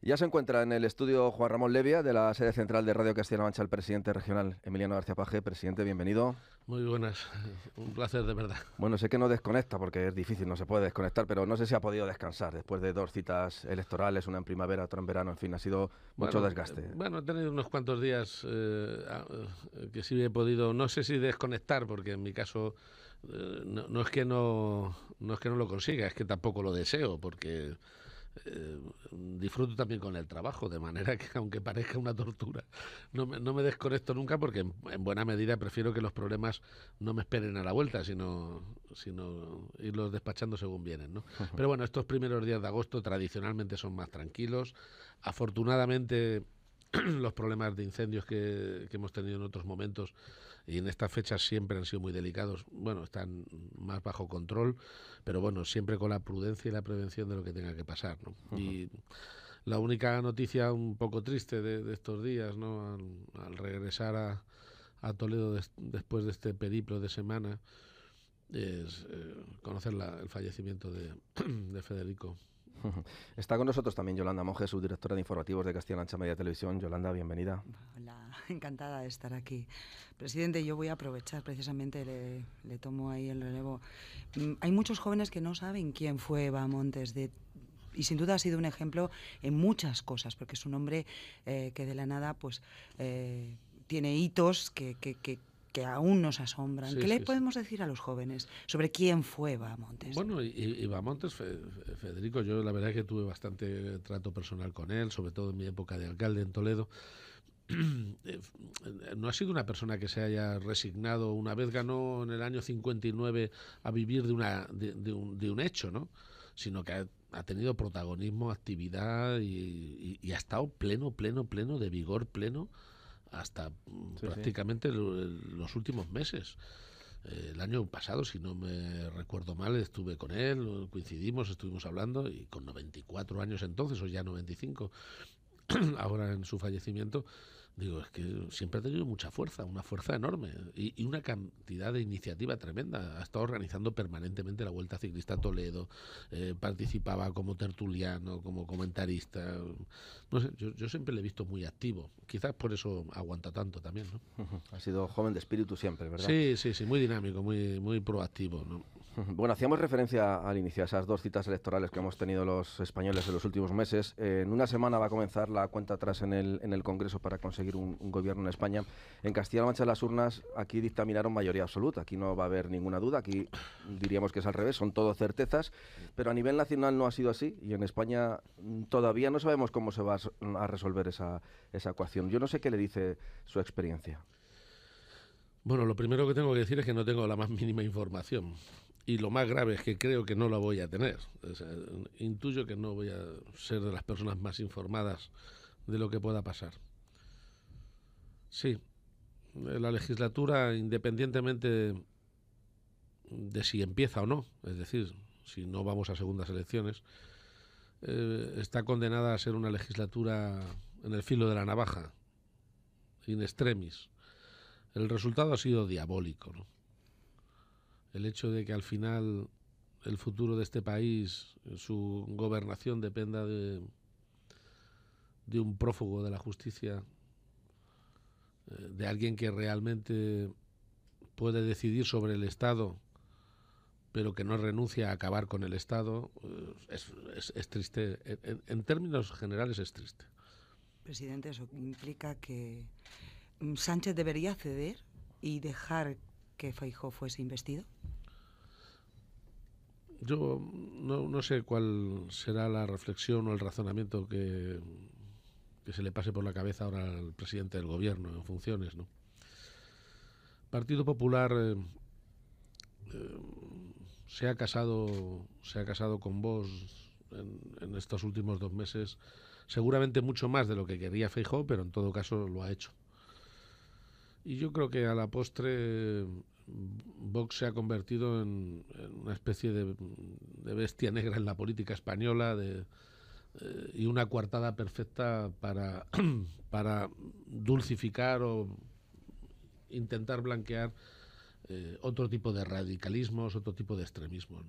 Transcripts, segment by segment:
Ya se encuentra en el estudio Juan Ramón Levia de la sede central de Radio Castilla-La Mancha, el presidente regional Emiliano García Paje. Presidente, bienvenido. Muy buenas, un placer de verdad. Bueno, sé que no desconecta porque es difícil, no se puede desconectar, pero no sé si ha podido descansar después de dos citas electorales, una en primavera, otra en verano, en fin, ha sido mucho desgaste. Eh, bueno, he tenido unos cuantos días eh, eh, que sí he podido, no sé si desconectar, porque en mi caso no, es que no, no es que no lo consiga, es que tampoco lo deseo, porque eh, disfruto también con el trabajo, de manera que aunque parezca una tortura, no me, desconecto nunca porque en, buena medida prefiero que los problemas no me esperen a la vuelta, sino, sino irlos despachando según vienen. Pero bueno, estos primeros días de agosto tradicionalmente son más tranquilos. Afortunadamente los problemas de incendios que, que hemos tenido en otros momentos y en estas fechas siempre han sido muy delicados. Bueno, están más bajo control, pero bueno, siempre con la prudencia y la prevención de lo que tenga que pasar. ¿no? Y la única noticia un poco triste de, estos días, ¿no? al, regresar a, Toledo después de este periplo de semana, es eh, conocer el fallecimiento de, de Federico Está con nosotros también Yolanda Monge, subdirectora de informativos de Castilla-La Mancha Media Televisión. Yolanda, bienvenida. Hola, encantada de estar aquí. Presidente, yo voy a aprovechar precisamente, le, tomo ahí el relevo. Mm, hay muchos jóvenes que no saben quién fue Eva Montes y sin duda ha sido un ejemplo en muchas cosas, porque es un hombre eh, que de la nada pues eh, tiene hitos que, aún nos asombran. ¿Qué le podemos decir a los jóvenes sobre quién fue Bamontes? Bueno, y Bamontes, Federico, yo la verdad es que tuve bastante trato personal con él, sobre todo en mi época de alcalde en Toledo eh, no ha sido una persona que se haya resignado. Una vez ganó en el año 59 a vivir de, una, de, un, de un, hecho, ¿no? sino que ha, tenido protagonismo, actividad y, ha estado pleno, pleno, pleno, de vigor pleno hasta mm, prácticamente los últimos meses. Eh, el año pasado, si no me recuerdo mal, estuve con él, coincidimos, estuvimos hablando y con 94 años entonces, o ya 95, ahora en su fallecimiento, Digo, es que siempre ha tenido mucha fuerza, una fuerza enorme y, una cantidad de iniciativa tremenda. Ha estado organizando permanentemente la Vuelta Ciclista Toledo, eh, participaba como tertuliano, como comentarista. No sé, yo, siempre le he visto muy activo. Quizás por eso aguanta tanto también. ¿no? Ha sido joven de espíritu siempre, ¿verdad? Sí, sí, sí, muy dinámico, muy, muy proactivo. ¿no? Bueno, hacíamos referencia al inicio a esas dos citas electorales que hemos tenido los españoles en los últimos meses. en una semana va a comenzar la cuenta atrás en el, en el Congreso para conseguir un, gobierno en España. En Castilla-La Mancha las urnas aquí dictaminaron mayoría absoluta, aquí no va a haber ninguna duda, aquí diríamos que es al revés, son todo certezas, pero a nivel nacional no ha sido así y en España mm, todavía no sabemos cómo se va a resolver esa, ecuación. Yo no sé qué le dice su experiencia. Bueno, lo primero que tengo que decir es que no tengo la más mínima información. Y lo más grave es que creo que no la voy a tener. intuyo que no voy a ser de las personas más informadas de lo que pueda pasar. Sí, la legislatura, independientemente de si empieza o no, es decir, si no vamos a segundas elecciones, eh, está condenada a ser una legislatura en el filo de la navaja, in extremis. El resultado ha sido diabólico. El hecho de que al final el futuro de este país, su gobernación dependa de un prófugo de la justicia de alguien que realmente puede decidir sobre el Estado, pero que no renuncia a acabar con el Estado, eh, es, triste. En, términos generales es triste. Presidente, eso implica que mm, Sánchez debería ceder y dejar que Feijó fuese investido. Yo no sé cuál será la reflexión o el razonamiento que que se le pase por la cabeza ahora al presidente del gobierno en funciones, ¿no? Partido Popular eh, eh, se ha casado se ha casado con vos en, estos últimos dos meses, seguramente mucho más de lo que quería Feijóo... pero en todo caso lo ha hecho. Y yo creo que a la postre mm, Vox se ha convertido en, en una especie de, de, bestia negra en la política española, de, eh, y una coartada perfecta para, dulcificar o intentar blanquear eh, otro tipo de radicalismos, otro tipo de extremismos.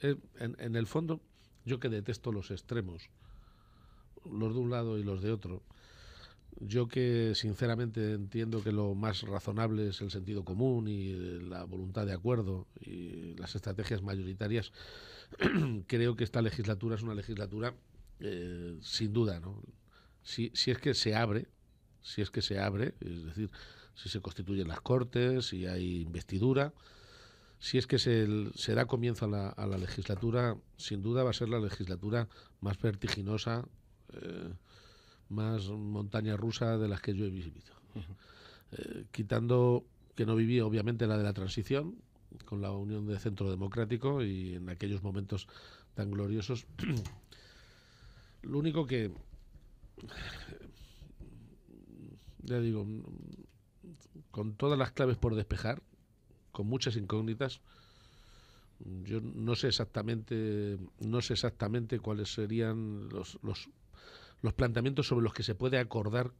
Eh, en, el fondo, yo que detesto los extremos, los de un lado y los de otro, yo que sinceramente entiendo que lo más razonable es el sentido común y la voluntad de acuerdo y las estrategias mayoritarias, creo que esta legislatura es una legislatura eh, sin duda, Si, es que se abre, si es que se abre, es decir, si se constituyen las cortes, si hay investidura, si es que se, da comienzo a la, legislatura, sin duda va a ser la legislatura más vertiginosa, eh, más montaña rusa de las que yo he vivido. Eh, quitando que no viví, obviamente, la de la transición, con la unión de Centro Democrático y en aquellos momentos tan gloriosos. Lo único que. Ya digo, con todas las claves por despejar, con muchas incógnitas, yo no sé exactamente, no sé exactamente cuáles serían los, los, planteamientos sobre los que se puede acordar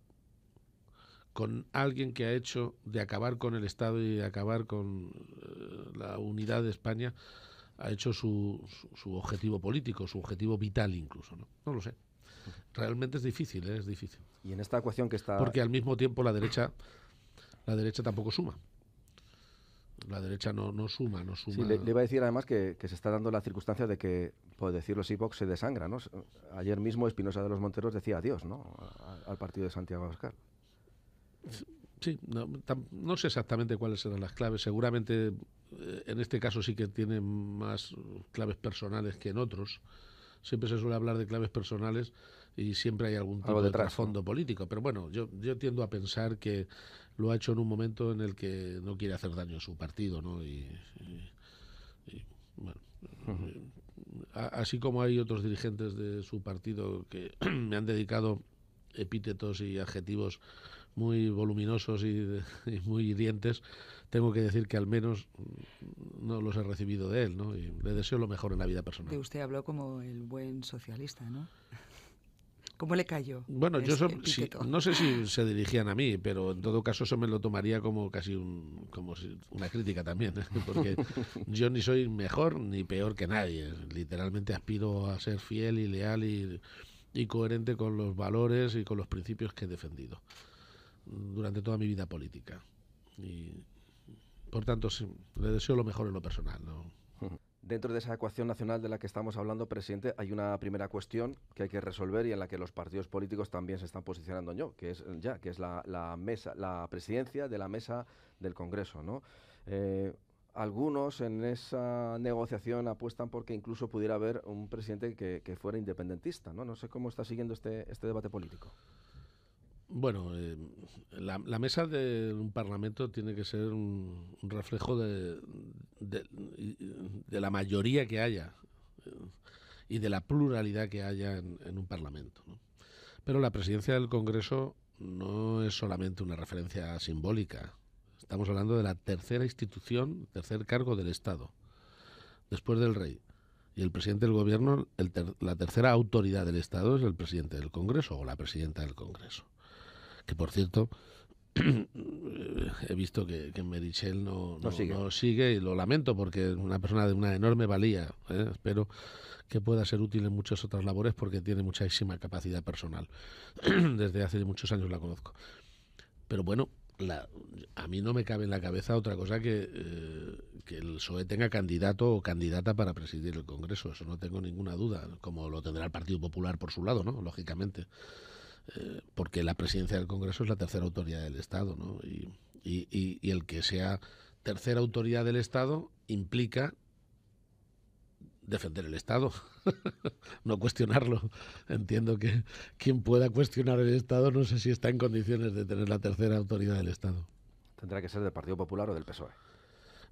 con alguien que ha hecho de acabar con el Estado y de acabar con eh, la unidad de España ha hecho su, objetivo político, su objetivo vital incluso. No, no lo sé. Realmente es difícil, ¿eh? es difícil. Y en esta ecuación que está... Porque al mismo tiempo la derecha, la derecha tampoco suma. La derecha no, suma, no suma. Sí, le, iba a decir además que, se está dando la circunstancia de que, por decirlo así, Vox se desangra. ¿no? Ayer mismo Espinosa de los Monteros decía adiós ¿no? al partido de Santiago Abascal. Sí, no, no, sé exactamente cuáles serán las claves. Seguramente eh, en este caso sí que tiene más claves personales que en otros. Siempre se suele hablar de claves personales y siempre hay algún tipo de trasfondo político. Pero bueno, yo, yo tiendo a pensar que lo ha hecho en un momento en el que no quiere hacer daño a su partido, ¿no? Y, eh, así como hay otros dirigentes de su partido que me han dedicado epítetos y adjetivos muy voluminosos y, muy hirientes, tengo que decir que al menos no los he recibido de él, ¿no? Y le deseo lo mejor en la vida personal. De usted habló como el buen socialista, ¿no? ¿Cómo le cayó? Bueno, yo no sé si se dirigían a mí, pero en todo caso eso me lo tomaría como casi un, como una crítica también, ¿eh? porque yo ni soy mejor ni peor que nadie. Literalmente aspiro a ser fiel y leal y coherente con los valores y con los principios que he defendido durante toda mi vida política. Y, por tanto, le deseo lo mejor en lo personal. ¿no? Dentro de esa ecuación nacional de la que estamos hablando, presidente, hay una primera cuestión que hay que resolver y en la que los partidos políticos también se están posicionando yo, que es ya, que es la, mesa, la presidencia de la mesa del Congreso, eh, algunos en esa negociación apuestan porque incluso pudiera haber un presidente que, fuera independentista, ¿no? No sé cómo está siguiendo este, este debate político. Bueno, eh, la, mesa de un parlamento tiene que ser un, reflejo de, la mayoría que haya eh, y de la pluralidad que haya en, un parlamento. Pero la presidencia del Congreso no es solamente una referencia simbólica. Estamos hablando de la tercera institución, tercer cargo del Estado, después del rey. Y el presidente del gobierno, la tercera autoridad del Estado es el presidente del Congreso o la presidenta del Congreso que por cierto, he visto que, que Merichel no, sigue. y lo lamento porque es una persona de una enorme valía. ¿eh? Espero que pueda ser útil en muchas otras labores porque tiene muchísima capacidad personal. Desde hace muchos años la conozco. Pero bueno, la, a mí no me cabe en la cabeza otra cosa que, eh, que el PSOE tenga candidato o candidata para presidir el Congreso. Eso no tengo ninguna duda, como lo tendrá el Partido Popular por su lado, ¿no? Lógicamente. Eh, porque la presidencia del Congreso es la tercera autoridad del Estado, ¿no? Y, y el que sea tercera autoridad del Estado implica defender el Estado, no cuestionarlo. Entiendo que quien pueda cuestionar el Estado no sé si está en condiciones de tener la tercera autoridad del Estado. Tendrá que ser del Partido Popular o del PSOE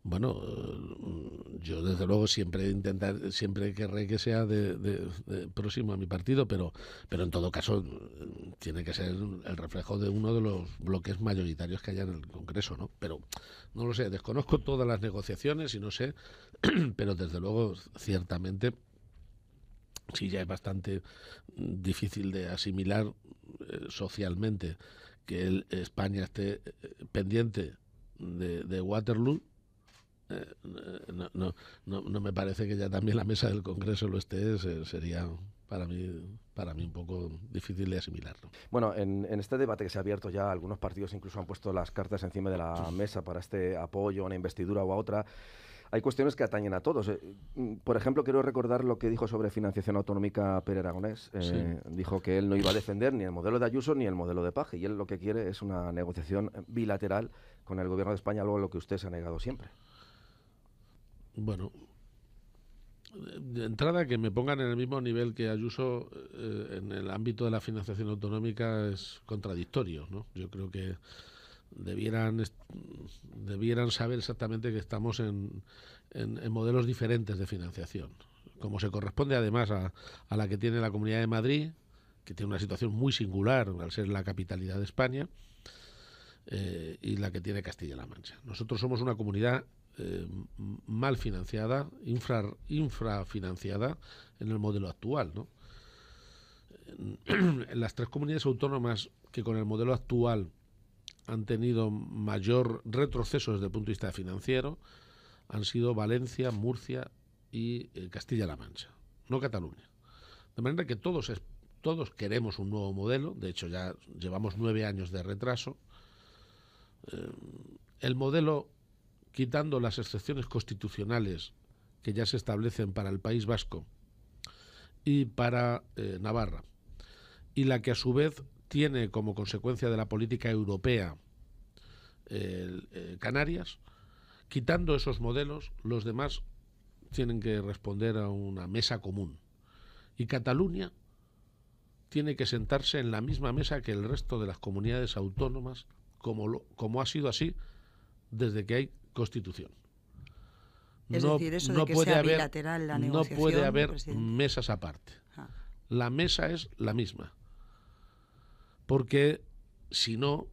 bueno, mm, yo desde luego siempre intentar, siempre querré que sea de, próximo a mi partido, pero, pero en todo caso mm, tiene que ser el reflejo de uno de los bloques mayoritarios que haya en el Congreso, ¿no? Pero no lo sé, desconozco todas las negociaciones y no sé, pero desde luego ciertamente sí ya es bastante mm, difícil de asimilar eh, socialmente que España esté eh, pendiente de, de Waterloo eh, no, me parece que ya también la mesa del Congreso lo esté, sería para mí, para mí un poco difícil de asimilarlo. Bueno, en, este debate que se ha abierto ya, algunos partidos incluso han puesto las cartas encima de la mesa para este apoyo a una investidura o a otra. Hay cuestiones que atañen a todos. Eh, por ejemplo, quiero recordar lo que dijo sobre financiación autonómica Pérez Aragonés. Eh, dijo que él no iba a defender ni el modelo de Ayuso ni el modelo de Paje. Y él lo que quiere es una negociación bilateral con el gobierno de España, algo a lo que usted se ha negado siempre. Bueno, de entrada que me pongan en el mismo nivel que Ayuso eh, en el ámbito de la financiación autonómica es contradictorio, ¿no? Yo creo que debieran debieran saber exactamente que estamos en, en, modelos diferentes de financiación, como se corresponde además a, a, la que tiene la Comunidad de Madrid, que tiene una situación muy singular al ser la capitalidad de España, eh, y la que tiene Castilla-La Mancha. Nosotros somos una comunidad eh, mal financiada, infra, infrafinanciada en el modelo actual. Eh, en las tres comunidades autónomas que con el modelo actual han tenido mayor retroceso desde el punto de vista financiero han sido Valencia, Murcia y eh, Castilla-La Mancha, no Cataluña. De manera que todos, queremos un nuevo modelo, de hecho ya llevamos nueve años de retraso. el modelo quitando las excepciones constitucionales que ya se establecen para el País Vasco y para eh, Navarra, y la que a su vez tiene como consecuencia de la política europea eh, Canarias, quitando esos modelos, los demás tienen que responder a una mesa común. Y Cataluña tiene que sentarse en la misma mesa que el resto de las comunidades autónomas, como, como ha sido así desde que hay Constitución. Es no, decir, eso de que puede sea haber, bilateral la negociación. No puede haber mesas aparte. Ah. La mesa es la misma. Porque si no,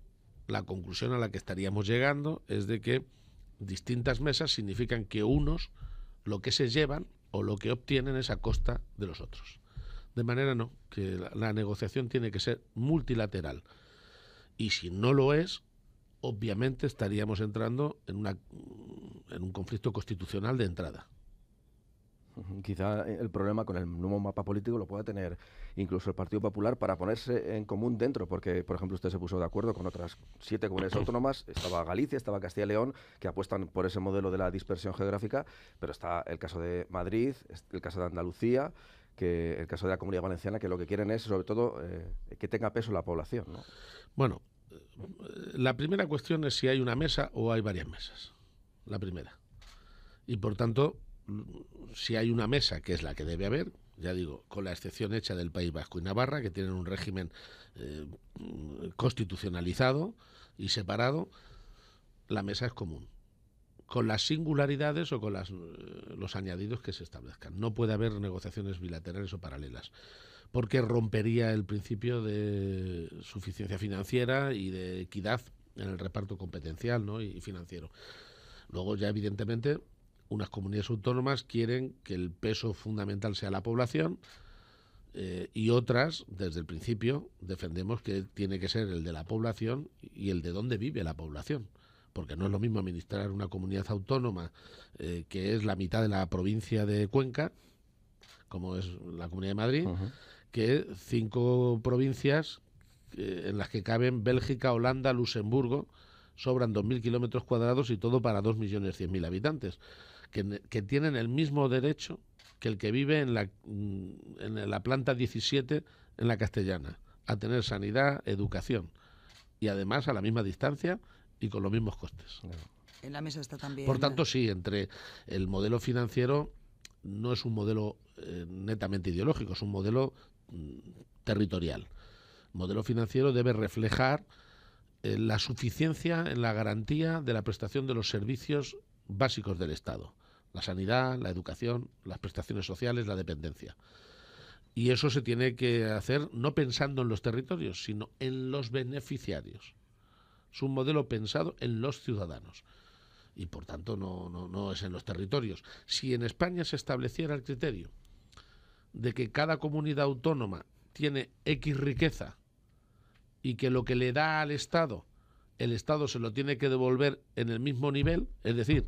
la conclusión a la que estaríamos llegando es de que distintas mesas significan que unos lo que se llevan o lo que obtienen es a costa de los otros. De manera no, que la negociación tiene que ser multilateral. Y si no lo es, obviamente estaríamos entrando en, una, en un conflicto constitucional de entrada. Quizá el problema con el nuevo mapa político lo pueda tener incluso el Partido Popular para ponerse en común dentro, porque, por ejemplo, usted se puso de acuerdo con otras siete comunidades autónomas, estaba Galicia, estaba Castilla y León, que apuestan por ese modelo de la dispersión geográfica, pero está el caso de Madrid, el caso de Andalucía, que el caso de la Comunidad Valenciana, que lo que quieren es, sobre todo, eh, que tenga peso la población. Bueno, la primera cuestión es si hay una mesa o hay varias mesas. La primera. Y por tanto, si hay una mesa, que es la que debe haber, ya digo, con la excepción hecha del País Vasco y Navarra, que tienen un régimen eh, constitucionalizado y separado, la mesa es común con las singularidades o con eh, los añadidos que se establezcan. No puede haber negociaciones bilaterales o paralelas, porque rompería el principio de suficiencia financiera y de equidad en el reparto competencial y financiero. Luego ya evidentemente unas comunidades autónomas quieren que el peso fundamental sea la población eh, y otras, desde el principio, defendemos que tiene que ser el de la población y el de dónde vive la población porque no es lo mismo administrar una comunidad autónoma eh, que es la mitad de la provincia de Cuenca, como es la Comunidad de Madrid, que cinco provincias eh, en las que caben Bélgica, Holanda, Luxemburgo, sobran 2.000 kilómetros cuadrados y todo para 2.100.000 habitantes, que, tienen el mismo derecho que el que vive en la, mm, en la planta 17 en la castellana, a tener sanidad, educación y además a la misma distancia y con los mismos costes. En la mesa está también. Por tanto, sí, entre el modelo financiero no es un modelo eh, netamente ideológico, es un modelo mm, territorial. El modelo financiero debe reflejar eh, la suficiencia en la garantía de la prestación de los servicios básicos del Estado, la sanidad, la educación, las prestaciones sociales, la dependencia. Y eso se tiene que hacer no pensando en los territorios, sino en los beneficiarios es un modelo pensado en los ciudadanos y por tanto no, es en los territorios. Si en España se estableciera el criterio de que cada comunidad autónoma tiene X riqueza y que lo que le da al Estado, el Estado se lo tiene que devolver en el mismo nivel, es decir,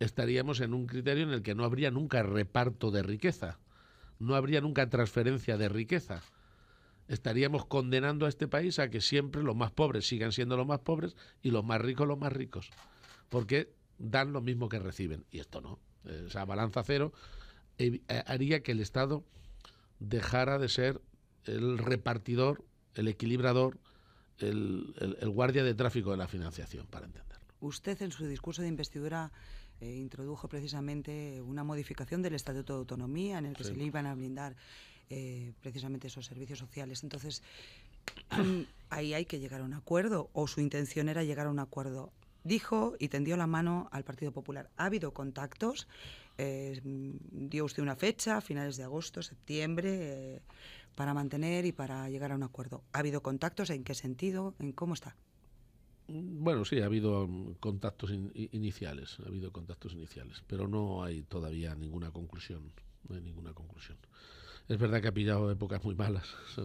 estaríamos en un criterio en el que no habría nunca reparto de riqueza, no habría nunca transferencia de riqueza estaríamos condenando a este país a que siempre los más pobres sigan siendo los más pobres y los más ricos los más ricos, porque dan lo mismo que reciben. Y esto no. Esa balanza cero eh, haría que el Estado dejara de ser el repartidor, el equilibrador, el, guardia de tráfico de la financiación, para entenderlo. Usted en su discurso de investidura eh, introdujo precisamente una modificación del Estatuto de Autonomía en el que se le iban a blindar eh, precisamente esos servicios sociales. Entonces, ahí hay que llegar a un acuerdo, o su intención era llegar a un acuerdo. Dijo y tendió la mano al Partido Popular. ¿Ha habido contactos? Eh, ¿Dio usted una fecha, finales de agosto, septiembre, eh, para mantener y para llegar a un acuerdo? ¿Ha habido contactos? ¿En qué sentido? ¿En cómo está? Bueno, sí, ha habido um, contactos iniciales, ha habido contactos iniciales, pero no hay todavía ninguna conclusión, ninguna conclusión es verdad que ha pillado épocas muy malas. Mm.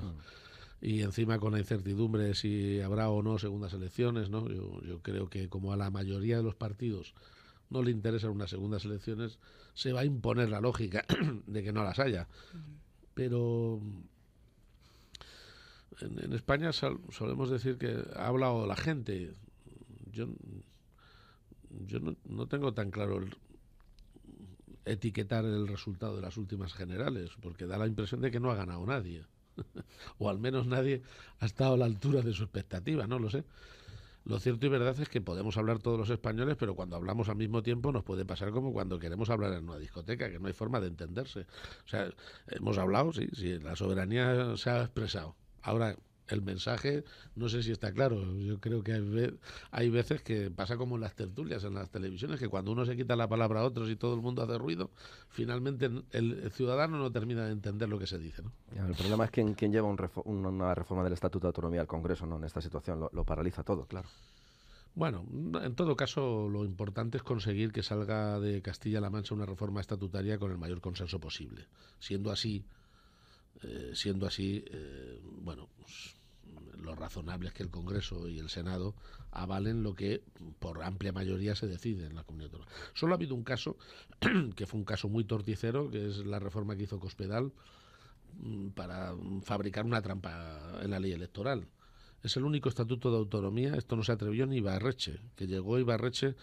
Y encima con la incertidumbre de si habrá o no segundas elecciones, ¿no? Yo, creo que como a la mayoría de los partidos no le interesan unas segundas elecciones, se va a imponer la lógica de que no las haya. Mm. Pero en, España solemos decir que ha hablado la gente. Yo, yo no tengo tan claro el, etiquetar el resultado de las últimas generales, porque da la impresión de que no ha ganado nadie. o al menos nadie ha estado a la altura de su expectativa, no lo sé. Lo cierto y verdad es que podemos hablar todos los españoles, pero cuando hablamos al mismo tiempo nos puede pasar como cuando queremos hablar en una discoteca, que no hay forma de entenderse. O sea, hemos hablado, sí, sí, la soberanía se ha expresado. Ahora, el mensaje, no sé si está claro. Yo creo que hay, hay, veces que pasa como en las tertulias, en las televisiones, que cuando uno se quita la palabra a otros y todo el mundo hace ruido, finalmente el ciudadano no termina de entender lo que se dice. el problema es quién, quien lleva una reforma del Estatuto de Autonomía al Congreso ¿no? en esta situación. Lo, paraliza todo, claro. Bueno, en todo caso, lo importante es conseguir que salga de Castilla-La Mancha una reforma estatutaria con el mayor consenso posible. Siendo así, eh, siendo así, eh, bueno, pues lo razonable es que el Congreso y el Senado avalen lo que por amplia mayoría se decide en la comunidad autónoma. Solo ha habido un caso, que fue un caso muy torticero, que es la reforma que hizo Cospedal mm, para fabricar una trampa en la ley electoral. Es el único estatuto de autonomía, esto no se atrevió ni Ibarreche, que llegó Ibarreche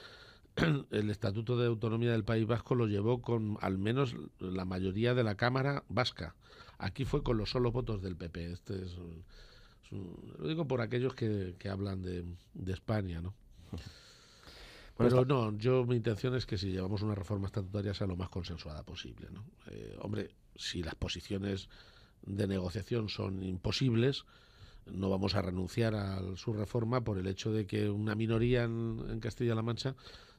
el Estatuto de Autonomía del País Vasco lo llevó con al menos la mayoría de la Cámara vasca. Aquí fue con los solo votos del PP. Este es lo digo por aquellos que, hablan de, España, ¿no? Pero no, yo mi intención es que si llevamos una reforma estatutaria sea lo más consensuada posible. ¿no? Eh, hombre, si las posiciones de negociación son imposibles, no vamos a renunciar a su reforma por el hecho de que una minoría en, Castilla-La Mancha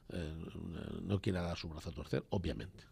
eh, no quiera dar su brazo a torcer, obviamente.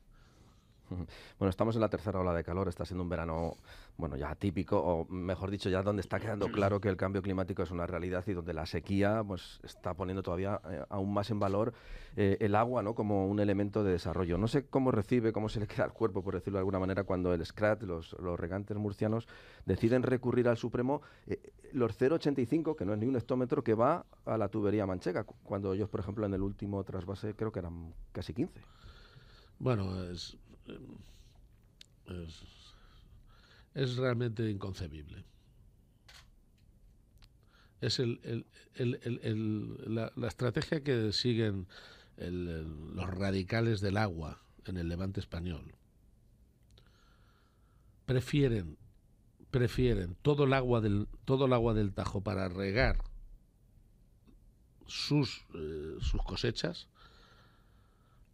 Bueno, estamos en la tercera ola de calor, está siendo un verano, bueno, ya típico, o mejor dicho, ya donde está quedando claro que el cambio climático es una realidad y donde la sequía pues, está poniendo todavía eh, aún más en valor eh, el agua ¿no? como un elemento de desarrollo. No sé cómo recibe, cómo se le queda al cuerpo, por decirlo de alguna manera, cuando el SCRAT, los, regantes murcianos, deciden recurrir al Supremo eh, los 0,85, que no es ni un hectómetro, que va a la tubería manchega, cuando ellos, por ejemplo, en el último trasvase creo que eran casi 15. Bueno, es, es, realmente inconcebible. Es el, la, estrategia que siguen los radicales del agua en el levante español. Prefieren, prefieren todo el agua del, todo el agua del Tajo para regar sus, eh, sus cosechas,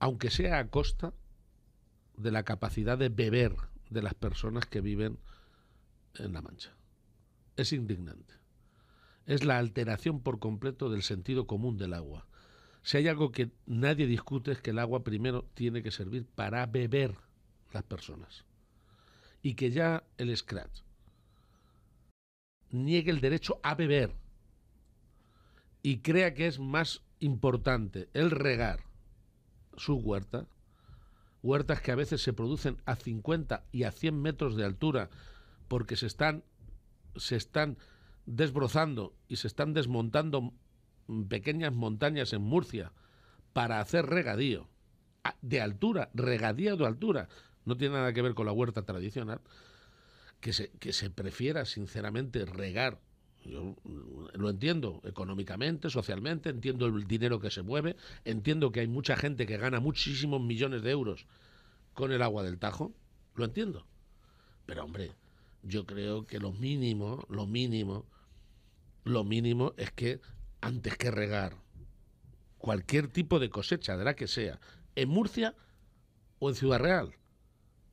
aunque sea a costa de la capacidad de beber de las personas que viven en La Mancha. Es indignante. Es la alteración por completo del sentido común del agua. Si hay algo que nadie discute es que el agua primero tiene que servir para beber las personas. Y que ya el Scratch niegue el derecho a beber y crea que es más importante el regar su huerta huertas que a veces se producen a 50 y a 100 metros de altura porque se están, se están desbrozando y se están desmontando pequeñas montañas en Murcia para hacer regadío de altura, regadío de altura. No tiene nada que ver con la huerta tradicional. Que se, que se prefiera, sinceramente, regar yo lo entiendo económicamente, socialmente, entiendo el dinero que se mueve, entiendo que hay mucha gente que gana muchísimos millones de euros con el agua del Tajo, lo entiendo. Pero hombre, yo creo que lo mínimo, lo mínimo, lo mínimo es que antes que regar cualquier tipo de cosecha, de la que sea, en Murcia o en Ciudad Real,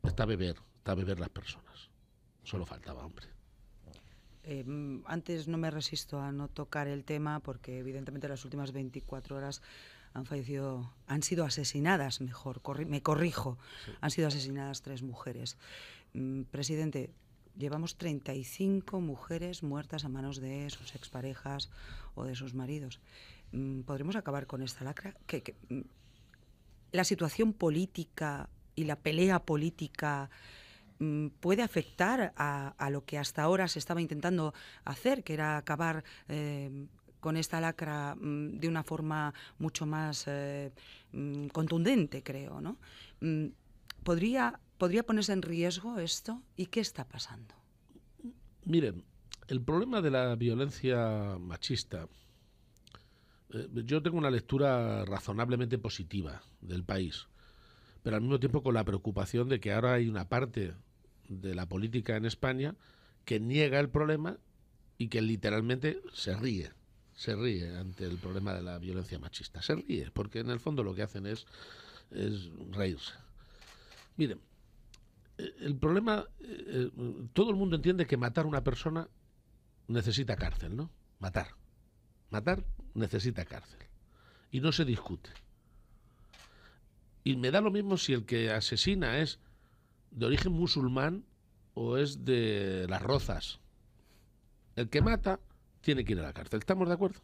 está a beber, está a beber las personas. Solo faltaba, hombre. Em, antes no me resisto a no tocar el tema porque evidentemente las últimas 24 horas han fallecido, han sido asesinadas, mejor, me corrijo, han sido asesinadas tres mujeres. Mm, presidente, llevamos 35 mujeres muertas a manos de sus exparejas o de sus maridos. Mm, ¿Podremos acabar con esta lacra? Mm, la situación política y la pelea política Mm, puede afectar a, lo que hasta ahora se estaba intentando hacer, que era acabar eh, con esta lacra mm, de una forma mucho más eh, mm, contundente, creo. ¿no? ¿Podría, ponerse en riesgo esto? ¿Y qué está pasando? Miren, el problema de la violencia machista, eh, yo tengo una lectura razonablemente positiva del país pero al mismo tiempo con la preocupación de que ahora hay una parte de la política en España que niega el problema y que literalmente se ríe, se ríe ante el problema de la violencia machista, se ríe, porque en el fondo lo que hacen es, reírse. Miren, e-, el problema, e-, e-, todo el mundo entiende que matar a una persona necesita cárcel, ¿no? Matar. Matar necesita cárcel. Y no se discute. Y me da lo mismo si el que asesina es de origen musulmán o es de las rozas. El que mata tiene que ir a la cárcel. ¿Estamos de acuerdo?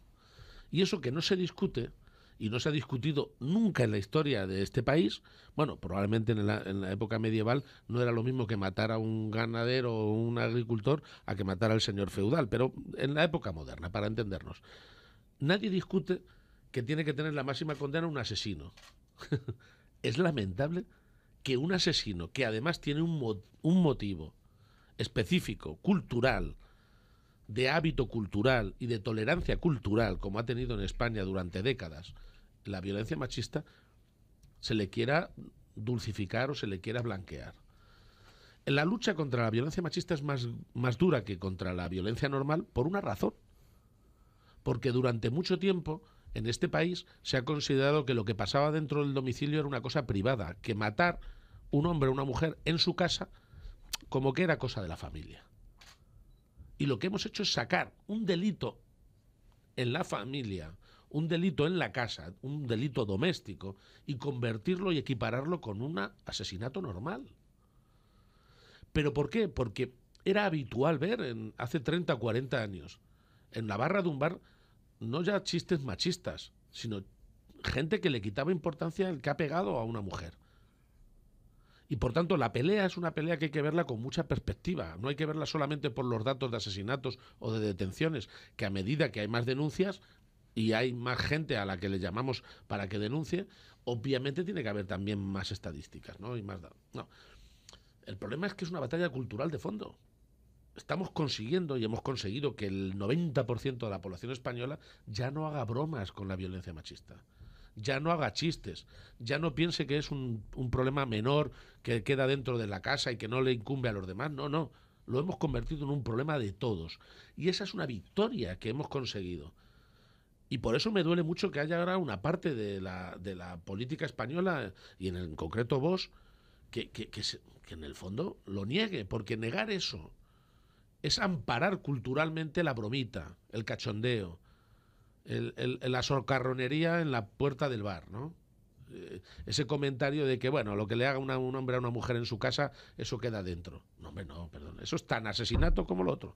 Y eso que no se discute y no se ha discutido nunca en la historia de este país, bueno, probablemente en la, época medieval no era lo mismo que matar a un ganadero o un agricultor a que matar al señor feudal, pero en la época moderna, para entendernos, nadie discute que tiene que tener la máxima condena un asesino. es lamentable que un asesino que además tiene un, motivo específico, cultural, de hábito cultural y de tolerancia cultural, como ha tenido en España durante décadas, la violencia machista, se le quiera dulcificar o se le quiera blanquear. La lucha contra la violencia machista es más, más dura que contra la violencia normal por una razón. Porque durante mucho tiempo en este país se ha considerado que lo que pasaba dentro del domicilio era una cosa privada, que matar un hombre o una mujer en su casa como que era cosa de la familia. Y lo que hemos hecho es sacar un delito en la familia, un delito en la casa, un delito doméstico, y convertirlo y equipararlo con un asesinato normal. ¿Pero por qué? Porque era habitual ver en, hace 30 o 40 años en la barra de un bar no ya chistes machistas, sino gente que le quitaba importancia el que ha pegado a una mujer. Y por tanto, la pelea es una pelea que hay que verla con mucha perspectiva. No hay que verla solamente por los datos de asesinatos o de detenciones, que a medida que hay más denuncias y hay más gente a la que le llamamos para que denuncie, obviamente tiene que haber también más estadísticas, ¿no? Y más no. El problema es que es una batalla cultural de fondo estamos consiguiendo y hemos conseguido que el 90% de la población española ya no haga bromas con la violencia machista, ya no haga chistes, ya no piense que es un, problema menor que queda dentro de la casa y que no le incumbe a los demás, no, no, lo hemos convertido en un problema de todos. Y esa es una victoria que hemos conseguido. Y por eso me duele mucho que haya ahora una parte de la, política española, y en, concreto vos, que, que en el fondo lo niegue, porque negar eso es amparar culturalmente la bromita, el cachondeo, la socarronería en la puerta del bar, ¿no? Eh, ese comentario de que, bueno, lo que le haga un hombre a una mujer en su casa, eso queda dentro. No, no, perdón. Eso es tan asesinato como lo otro.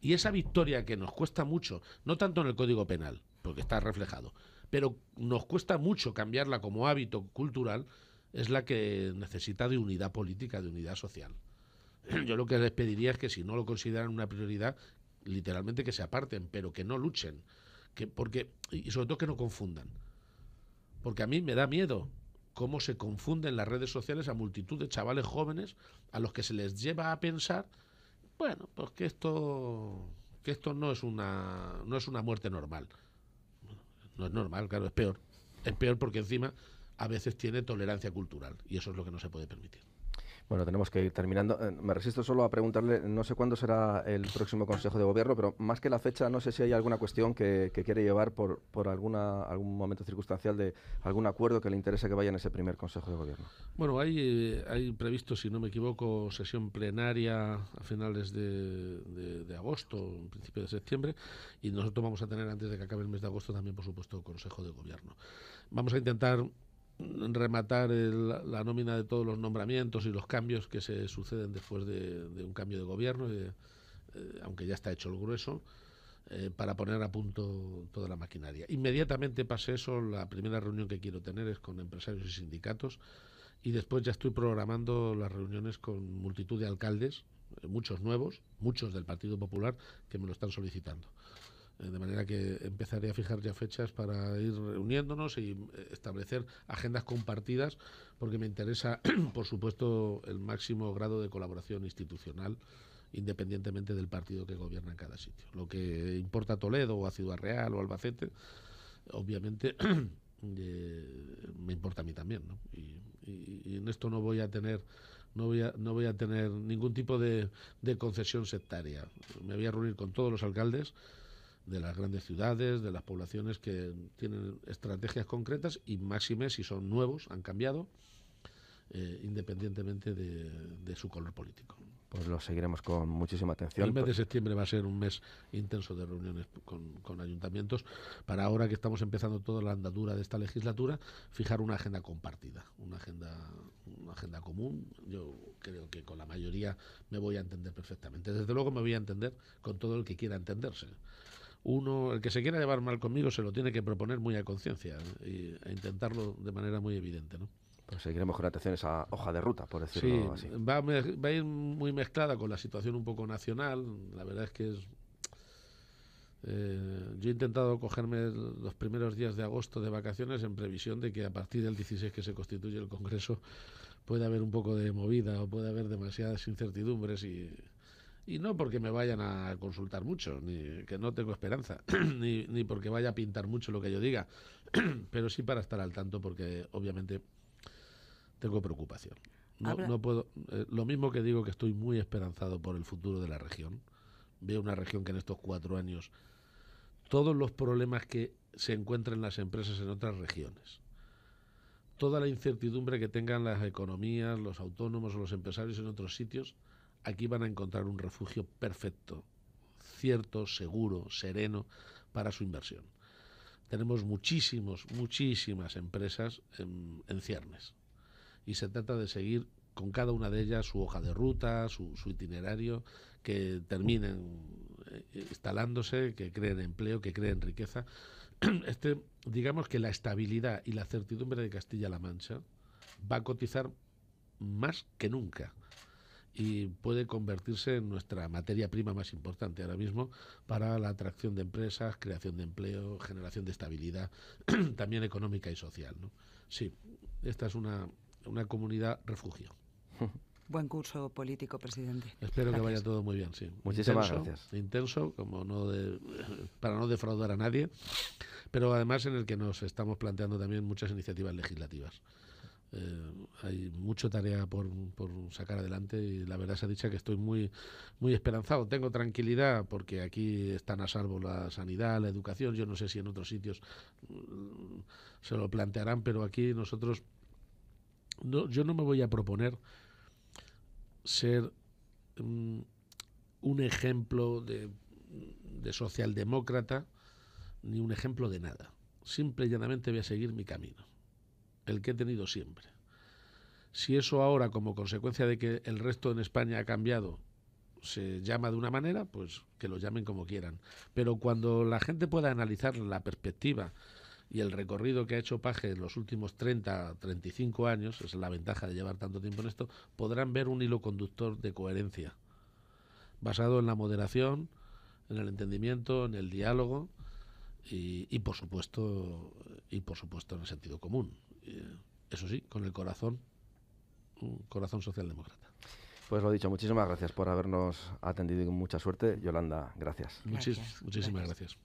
Y esa victoria que nos cuesta mucho, no tanto en el Código Penal, porque está reflejado, pero nos cuesta mucho cambiarla como hábito cultural, es la que necesita de unidad política, de unidad social. Yo lo que les pediría es que si no lo consideran una prioridad, literalmente que se aparten, pero que no luchen. Que, porque, y sobre todo que no confundan. Porque a mí me da miedo cómo se confunden las redes sociales a multitud de chavales jóvenes a los que se les lleva a pensar, bueno, pues que esto, que esto no, es una, no es una muerte normal. No es normal, claro, es peor. Es peor porque encima a veces tiene tolerancia cultural y eso es lo que no se puede permitir. Bueno, tenemos que ir terminando. Eh, me resisto solo a preguntarle, no sé cuándo será el próximo Consejo de Gobierno, pero más que la fecha, no sé si hay alguna cuestión que, quiere llevar por, alguna, algún momento circunstancial de algún acuerdo que le interese que vaya en ese primer Consejo de Gobierno. Bueno, hay, eh, hay previsto, si no me equivoco, sesión plenaria a finales de, agosto, principio de septiembre, y nosotros vamos a tener antes de que acabe el mes de agosto también, por supuesto, Consejo de Gobierno. Vamos a intentar rematar la nómina de todos los nombramientos y los cambios que se suceden después de, un cambio de gobierno, eh, eh, aunque ya está hecho el grueso, eh, para poner a punto toda la maquinaria. Inmediatamente pase eso, la primera reunión que quiero tener es con empresarios y sindicatos y después ya estoy programando las reuniones con multitud de alcaldes, muchos nuevos, muchos del Partido Popular, que me lo están solicitando. Eh, de manera que empezaré a fijar ya fechas para ir reuniéndonos y eh, establecer agendas compartidas, porque me interesa, por supuesto, el máximo grado de colaboración institucional independientemente del partido que gobierna en cada sitio. Lo que importa Toledo o a Ciudad Real o Albacete, obviamente eh, me importa a mí también. Y, y, en esto no voy a tener no voy a, no voy a tener ningún tipo de, de concesión sectaria. Me voy a reunir con todos los alcaldes de las grandes ciudades, de las poblaciones que tienen estrategias concretas y máxime si son nuevos, han cambiado, eh, independientemente de, su color político. Pues lo seguiremos con muchísima atención. El mes de septiembre va a ser un mes intenso de reuniones con, con ayuntamientos para ahora que estamos empezando toda la andadura de esta legislatura, fijar una agenda compartida, una agenda, una agenda común. Yo creo que con la mayoría me voy a entender perfectamente. Desde luego me voy a entender con todo el que quiera entenderse uno, el que se quiera llevar mal conmigo se lo tiene que proponer muy a conciencia e intentarlo de manera muy evidente, ¿no? Pues seguiremos con atención esa hoja de ruta, por decirlo así. Va, va a ir muy mezclada con la situación un poco nacional. La verdad es que es eh, yo he intentado cogerme los primeros días de agosto de vacaciones en previsión de que a partir del 16 que se constituye el Congreso puede haber un poco de movida o puede haber demasiadas incertidumbres y y no porque me vayan a consultar mucho, ni que no tengo esperanza, ni, porque vaya a pintar mucho lo que yo diga, pero sí para estar al tanto porque obviamente tengo preocupación. No, puedo, eh, lo mismo que digo que estoy muy esperanzado por el futuro de la región. Veo una región que en estos cuatro años todos los problemas que se encuentran las empresas en otras regiones, toda la incertidumbre que tengan las economías, los autónomos o los empresarios en otros sitios, aquí van a encontrar un refugio perfecto, cierto, seguro, sereno para su inversión. Tenemos muchísimos, muchísimas empresas en, ciernes y se trata de seguir con cada una de ellas su hoja de ruta, su, itinerario, que terminen eh, instalándose, que creen empleo, que creen riqueza. Este, digamos que la estabilidad y la certidumbre de Castilla-La Mancha va a cotizar más que nunca y puede convertirse en nuestra materia prima más importante ahora mismo para la atracción de empresas, creación de empleo, generación de estabilidad, también económica y social. Sí, esta es una, una comunidad refugio. Buen curso político, presidente. Espero que vaya todo muy bien, sí. Muchísimas gracias. Intenso, como no para no defraudar a nadie, pero además en el que nos estamos planteando también muchas iniciativas legislativas. Eh, hay mucha tarea por, sacar adelante y la verdad se ha dicho que estoy muy, muy esperanzado. Tengo tranquilidad porque aquí están a salvo la sanidad, la educación. Yo no sé si en otros sitios mm, se lo plantearán, pero aquí nosotros, no, yo no me voy a proponer ser mm, un ejemplo de, de socialdemócrata ni un ejemplo de nada. Simple y llanamente voy a seguir mi camino el que he tenido siempre. Si eso ahora, como consecuencia de que el resto en España ha cambiado, se llama de una manera, pues que lo llamen como quieran. Pero cuando la gente pueda analizar la perspectiva y el recorrido que ha hecho Paje en los últimos 30, 35 años, es la ventaja de llevar tanto tiempo en esto, podrán ver un hilo conductor de coherencia, basado en la moderación, en el entendimiento, en el diálogo y, y por supuesto y por supuesto en el sentido común. Eh, eso sí, con el corazón, un corazón socialdemócrata. Pues lo dicho, muchísimas gracias por habernos atendido y mucha suerte. Yolanda, gracias. muchísimas gracias.